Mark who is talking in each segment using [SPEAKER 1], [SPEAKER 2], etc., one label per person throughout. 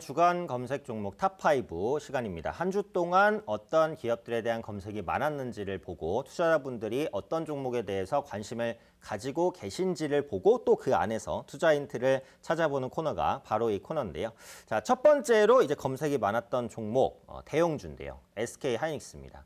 [SPEAKER 1] 주간 검색 종목 탑 5 시간입니다. 한 주 동안 어떤 기업들에 대한 검색이 많았는지를 보고 투자자분들이 어떤 종목에 대해서 관심을 가지고 계신지를 보고 또 그 안에서 투자 힌트를 찾아보는 코너가 바로 이 코너인데요. 자, 첫 번째로 이제 검색이 많았던 종목 어, 대형주인데요. SK 하이닉스입니다.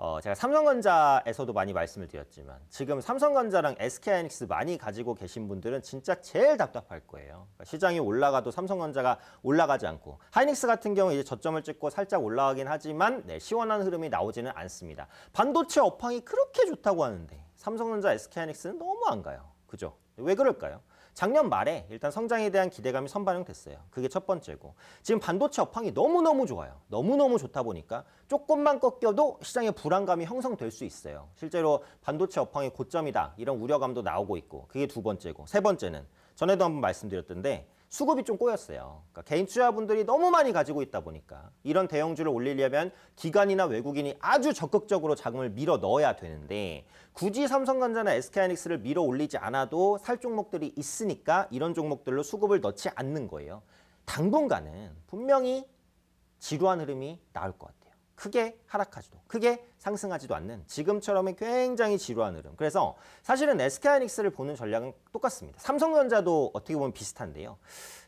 [SPEAKER 1] 어, 제가 삼성전자에서도 많이 말씀을 드렸지만 지금 삼성전자랑 SK하이닉스 많이 가지고 계신 분들은 진짜 제일 답답할 거예요. 그러니까 시장이 올라가도 삼성전자가 올라가지 않고 하이닉스 같은 경우 이제 저점을 찍고 살짝 올라가긴 하지만 네, 시원한 흐름이 나오지는 않습니다. 반도체 업황이 그렇게 좋다고 하는데 삼성전자 SK하이닉스는 너무 안 가요. 그죠? 왜 그럴까요? 작년 말에 일단 성장에 대한 기대감이 선반영됐어요. 그게 첫 번째고 지금 반도체 업황이 너무너무 좋아요. 너무너무 좋다 보니까 조금만 꺾여도 시장에 불안감이 형성될 수 있어요. 실제로 반도체 업황이 고점이다 이런 우려감도 나오고 있고 그게 두 번째고 세 번째는 전에도 한번 말씀드렸던데 수급이 좀 꼬였어요. 그러니까 개인 투자분들이 너무 많이 가지고 있다 보니까 이런 대형주를 올리려면 기관이나 외국인이 아주 적극적으로 자금을 밀어 넣어야 되는데 굳이 삼성전자나 SK하이닉스를 밀어 올리지 않아도 살 종목들이 있으니까 이런 종목들로 수급을 넣지 않는 거예요. 당분간은 분명히 지루한 흐름이 나올 것 같아요. 크게 하락하지도 크게 상승하지도 않는 지금처럼의 굉장히 지루한 흐름 그래서 사실은 SK하이닉스를 보는 전략은 똑같습니다 삼성전자도 어떻게 보면 비슷한데요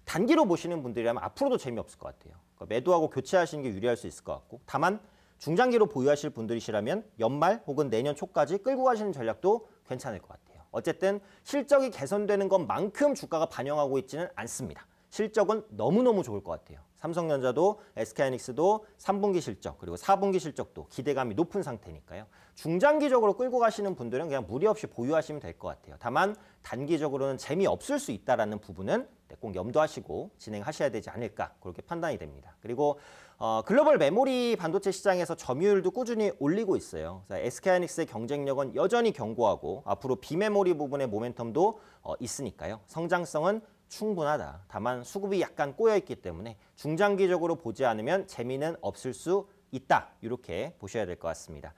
[SPEAKER 1] 단기로 보시는 분들이라면 앞으로도 재미없을 것 같아요 그러니까 매도하고 교체하시는 게 유리할 수 있을 것 같고 다만 중장기로 보유하실 분들이시라면 연말 혹은 내년 초까지 끌고 가시는 전략도 괜찮을 것 같아요 어쨌든 실적이 개선되는 것만큼 주가가 반영하고 있지는 않습니다 실적은 너무너무 좋을 것 같아요 삼성전자도 SK하이닉스도 3분기 실적 그리고 4분기 실적도 기대감이 높은 상태니까요. 중장기적으로 끌고 가시는 분들은 그냥 무리 없이 보유하시면 될 것 같아요. 다만 단기적으로는 재미없을 수 있다는 부분은 네, 꼭 염두하시고 진행하셔야 되지 않을까 그렇게 판단이 됩니다. 그리고 어, 글로벌 메모리 반도체 시장에서 점유율도 꾸준히 올리고 있어요. SK하이닉스의 경쟁력은 여전히 견고하고 앞으로 비메모리 부분의 모멘텀도 어, 있으니까요. 성장성은 충분하다. 다만 수급이 약간 꼬여있기 때문에 중장기적으로 보지 않으면 재미는 없을 수 있다. 이렇게 보셔야 될 것 같습니다.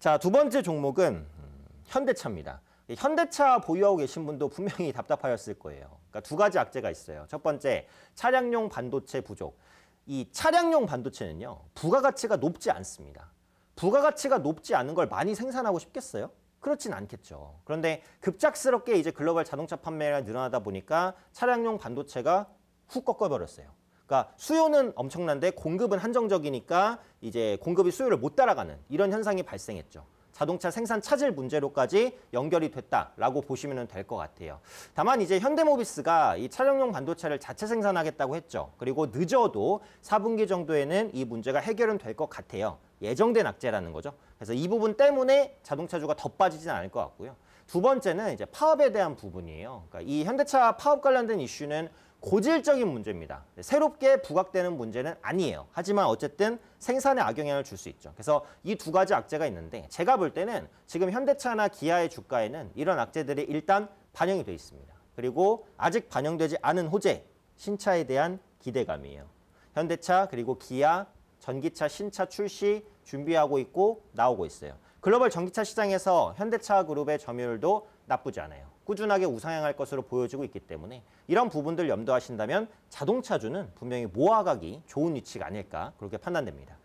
[SPEAKER 1] 자, 두 번째 종목은 음, 현대차입니다. 현대차 보유하고 계신 분도 분명히 답답하셨을 거예요. 그러니까 두 가지 악재가 있어요. 첫 번째, 차량용 반도체 부족. 이 차량용 반도체는요, 부가가치가 높지 않습니다. 부가가치가 높지 않은 걸 많이 생산하고 싶겠어요? 그렇진 않겠죠. 그런데 급작스럽게 이제 글로벌 자동차 판매가 늘어나다 보니까 차량용 반도체가 훅 꺾어버렸어요. 그러니까 수요는 엄청난데 공급은 한정적이니까 이제 공급이 수요를 못 따라가는 이런 현상이 발생했죠. 자동차 생산 차질 문제로까지 연결이 됐다라고 보시면 될 것 같아요. 다만 이제 현대모비스가 이 차량용 반도체를 자체 생산하겠다고 했죠. 그리고 늦어도 4분기 정도에는 이 문제가 해결은 될 것 같아요. 예정된 악재라는 거죠. 그래서 이 부분 때문에 자동차주가 더 빠지진 않을 것 같고요. 두 번째는 이제 파업에 대한 부분이에요. 그러니까 이 현대차 파업 관련된 이슈는 고질적인 문제입니다. 새롭게 부각되는 문제는 아니에요. 하지만 어쨌든 생산에 악영향을 줄 수 있죠. 그래서 이 두 가지 악재가 있는데 제가 볼 때는 지금 현대차나 기아의 주가에는 이런 악재들이 일단 반영이 돼 있습니다. 그리고 아직 반영되지 않은 호재, 신차에 대한 기대감이에요. 현대차 그리고 기아 전기차 신차 출시 준비하고 있고 나오고 있어요. 글로벌 전기차 시장에서 현대차 그룹의 점유율도 나쁘지 않아요. 꾸준하게 우상향할 것으로 보여지고 있기 때문에 이런 부분들 염두하신다면 자동차주는 분명히 모아가기 좋은 위치가 아닐까 그렇게 판단됩니다.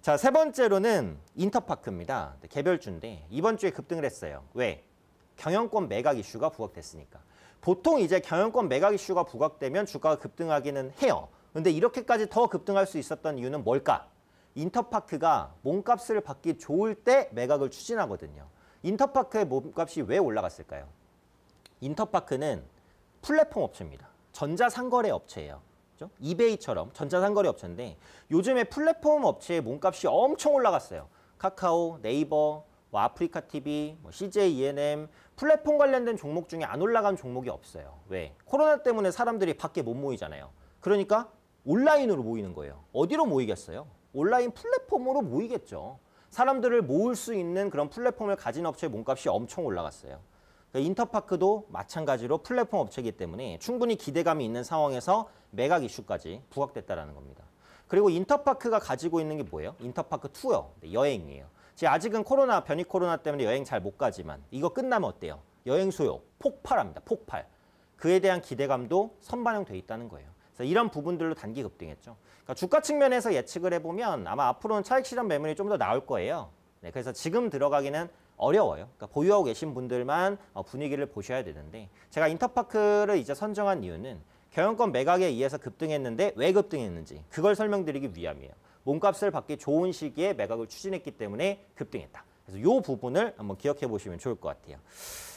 [SPEAKER 1] 자, 세 번째로는 인터파크입니다. 개별주인데 이번 주에 급등을 했어요. 왜? 경영권 매각 이슈가 부각됐으니까. 보통 이제 경영권 매각 이슈가 부각되면 주가가 급등하기는 해요. 근데 이렇게까지 더 급등할 수 있었던 이유는 뭘까? 인터파크가 몸값을 받기 좋을 때 매각을 추진하거든요. 인터파크의 몸값이 왜 올라갔을까요? 인터파크는 플랫폼 업체입니다. 전자상거래 업체예요. 그죠? 이베이처럼 전자상거래 업체인데 요즘에 플랫폼 업체의 몸값이 엄청 올라갔어요. 카카오, 네이버, 뭐 아프리카 TV, 뭐 CJ E&M n 플랫폼 관련된 종목 중에 안 올라간 종목이 없어요. 왜? 코로나 때문에 사람들이 밖에 못 모이잖아요. 그러니까 온라인으로 모이는 거예요. 어디로 모이겠어요? 온라인 플랫폼으로 모이겠죠. 사람들을 모을 수 있는 그런 플랫폼을 가진 업체의 몸값이 엄청 올라갔어요. 그러니까 인터파크도 마찬가지로 플랫폼 업체이기 때문에 충분히 기대감이 있는 상황에서 매각 이슈까지 부각됐다라는 겁니다. 그리고 인터파크가 가지고 있는 게 뭐예요? 인터파크 투어, 네, 여행이에요. 지금 아직은 코로나, 변이 코로나 때문에 여행 잘 못 가지만 이거 끝나면 어때요? 여행 수요 폭발합니다. 폭발. 그에 대한 기대감도 선반영돼 있다는 거예요. 그래서 이런 부분들로 단기 급등했죠. 그러니까 주가 측면에서 예측을 해보면 아마 앞으로는 차익 실현 매물이 좀 더 나올 거예요. 네, 그래서 지금 들어가기는 어려워요. 그러니까 보유하고 계신 분들만 어, 분위기를 보셔야 되는데 제가 인터파크를 이제 선정한 이유는 경영권 매각에 의해서 급등했는데 왜 급등했는지 그걸 설명드리기 위함이에요. 몸값을 받기 좋은 시기에 매각을 추진했기 때문에 급등했다. 그래서 이 부분을 한번 기억해 보시면 좋을 것 같아요.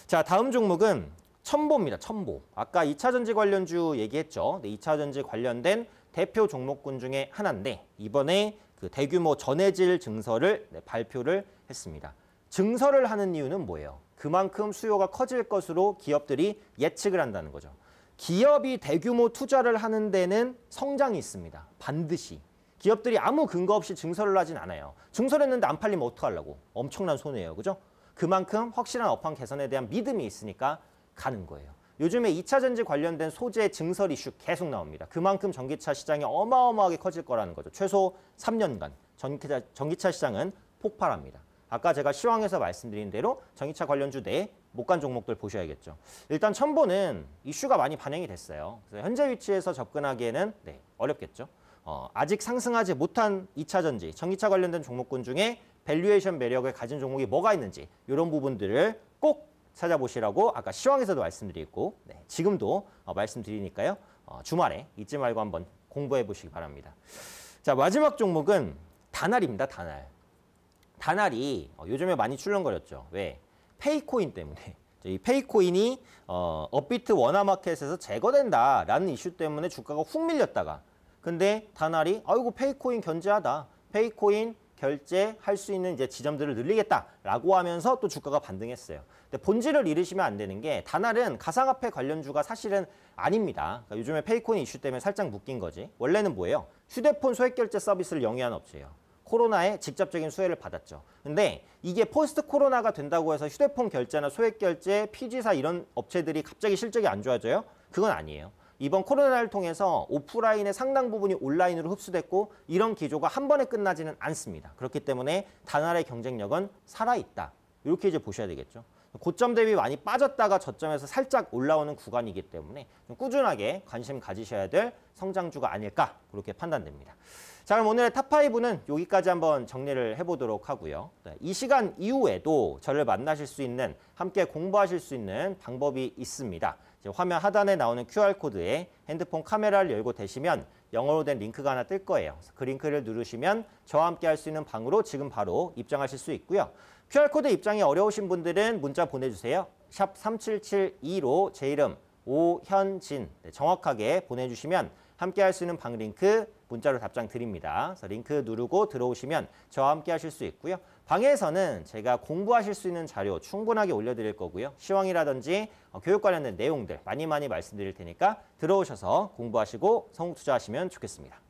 [SPEAKER 1] 자 다음 종목은 첨보입니다. 첨보. 아까 2차전지 관련주 얘기했죠. 근데 2차전지 관련된 대표 종목군 중에 하나인데 이번에 그 대규모 전해질 증서를 네, 발표를 했습니다. 증설을 하는 이유는 뭐예요? 그만큼 수요가 커질 것으로 기업들이 예측을 한다는 거죠. 기업이 대규모 투자를 하는 데는 성장이 있습니다. 반드시. 기업들이 아무 근거 없이 증설을 하진 않아요. 증설했는데 안 팔리면 어떡하려고. 엄청난 손해예요. 그죠? 그만큼 확실한 업황 개선에 대한 믿음이 있으니까 가는 거예요. 요즘에 2차 전지 관련된 소재 증설 이슈 계속 나옵니다. 그만큼 전기차 시장이 어마어마하게 커질 거라는 거죠. 최소 3년간 전기차, 전기차 시장은 폭발합니다. 아까 제가 시황에서 말씀드린 대로 전기차 관련주 내에 못 간 종목들 보셔야겠죠. 일단 첨보는 이슈가 많이 반영이 됐어요. 그래서 현재 위치에서 접근하기에는 네, 어렵겠죠. 어, 아직 상승하지 못한 2차 전지, 전기차 관련된 종목군 중에 밸류에이션 매력을 가진 종목이 뭐가 있는지 이런 부분들을 꼭 찾아보시라고 아까 시황에서도 말씀드리고 네, 지금도 어, 말씀드리니까요. 어, 주말에 잊지 말고 한번 공부해 보시기 바랍니다. 자 마지막 종목은 다날입니다. 다날. 다날이 어, 요즘에 많이 출렁거렸죠. 왜? 페이코인 때문에. 이 페이코인이 어, 업비트 원화 마켓에서 제거된다라는 이슈 때문에 주가가 훅 밀렸다가 근데 다날이 아이고 페이코인 견제하다. 페이코인 결제할 수 있는 이제 지점들을 늘리겠다라고 하면서 또 주가가 반등했어요. 근데 본질을 잃으시면 안 되는 게 다날은 가상화폐 관련주가 사실은 아닙니다. 그러니까 요즘에 페이코인 이슈 때문에 살짝 묶인 거지. 원래는 뭐예요? 휴대폰 소액 결제 서비스를 영위한 업체예요. 코로나에 직접적인 수혜를 받았죠. 근데 이게 포스트 코로나가 된다고 해서 휴대폰 결제나 소액 결제, 피지사 이런 업체들이 갑자기 실적이 안 좋아져요? 그건 아니에요. 이번 코로나를 통해서 오프라인의 상당 부분이 온라인으로 흡수됐고 이런 기조가 한 번에 끝나지는 않습니다. 그렇기 때문에 단알의 경쟁력은 살아있다. 이렇게 이제 보셔야 되겠죠. 고점 대비 많이 빠졌다가 저점에서 살짝 올라오는 구간이기 때문에 꾸준하게 관심 가지셔야 될 성장주가 아닐까 그렇게 판단됩니다. 자 그럼 오늘의 탑5는 여기까지 한번 정리를 해보도록 하고요. 네, 이 시간 이후에도 저를 만나실 수 있는 함께 공부하실 수 있는 방법이 있습니다. 화면 하단에 나오는 QR코드에 핸드폰 카메라를 열고 대시면 영어로 된 링크가 하나 뜰 거예요. 그 링크를 누르시면 저와 함께 할 수 있는 방으로 지금 바로 입장하실 수 있고요. QR코드 입장이 어려우신 분들은 문자 보내주세요. 샵 3772로 제 이름 오현진 네, 정확하게 보내주시면 함께 할 수 있는 방 링크 문자로 답장 드립니다. 그래서 링크 누르고 들어오시면 저와 함께 하실 수 있고요. 방에서는 제가 공부하실 수 있는 자료 충분하게 올려드릴 거고요. 시황이라든지 어, 교육 관련된 내용들 많이 많이 말씀드릴 테니까 들어오셔서 공부하시고 성공 투자하시면 좋겠습니다.